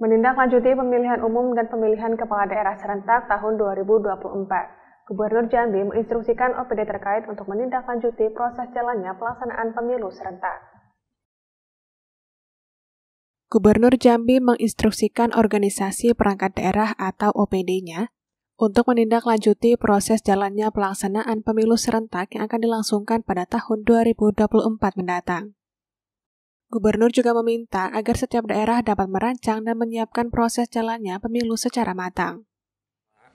menindaklanjuti pemilihan umum dan pemilihan kepala daerah serentak tahun 2024. Gubernur Jambi menginstruksikan OPD terkait untuk menindaklanjuti proses jalannya pelaksanaan pemilu serentak. Gubernur Jambi menginstruksikan organisasi perangkat daerah atau OPD-nya untuk menindaklanjuti proses jalannya pelaksanaan pemilu serentak yang akan dilangsungkan pada tahun 2024 mendatang. Gubernur juga meminta agar setiap daerah dapat merancang dan menyiapkan proses jalannya pemilu secara matang.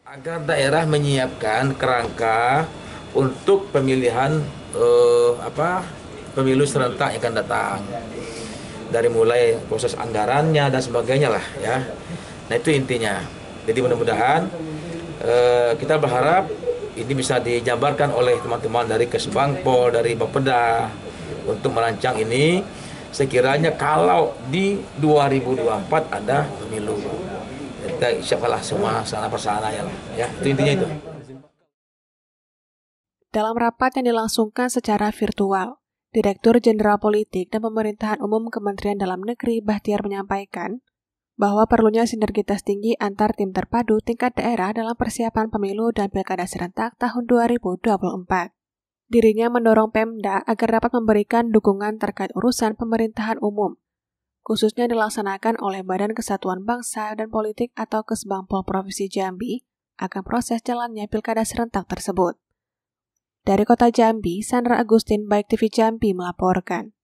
Agar daerah menyiapkan kerangka untuk pemilihan eh, apa pemilu serentak yang akan datang dari mulai proses anggarannya dan sebagainya lah ya. Nah itu intinya. Jadi mudah-mudahan eh, kita berharap ini bisa dijabarkan oleh teman-teman dari Kesbangpol, dari Bapeda untuk merancang ini sekiranya kalau di 2024 ada pemilu kita siapalah semua sana persana ya ya itu intinya itu dalam rapat yang dilangsungkan secara virtual Direktur Jenderal Politik dan Pemerintahan Umum Kementerian Dalam Negeri Bahtiar menyampaikan bahwa perlunya sinergitas tinggi antar tim terpadu tingkat daerah dalam persiapan pemilu dan pilkada serentak tahun 2024. Dirinya mendorong Pemda agar dapat memberikan dukungan terkait urusan pemerintahan umum, khususnya dilaksanakan oleh Badan Kesatuan Bangsa dan Politik atau Kesbangpol Provinsi Jambi akan proses jalannya pilkada serentak tersebut. Dari kota Jambi, Sandra Agustin Baik TV Jambi melaporkan.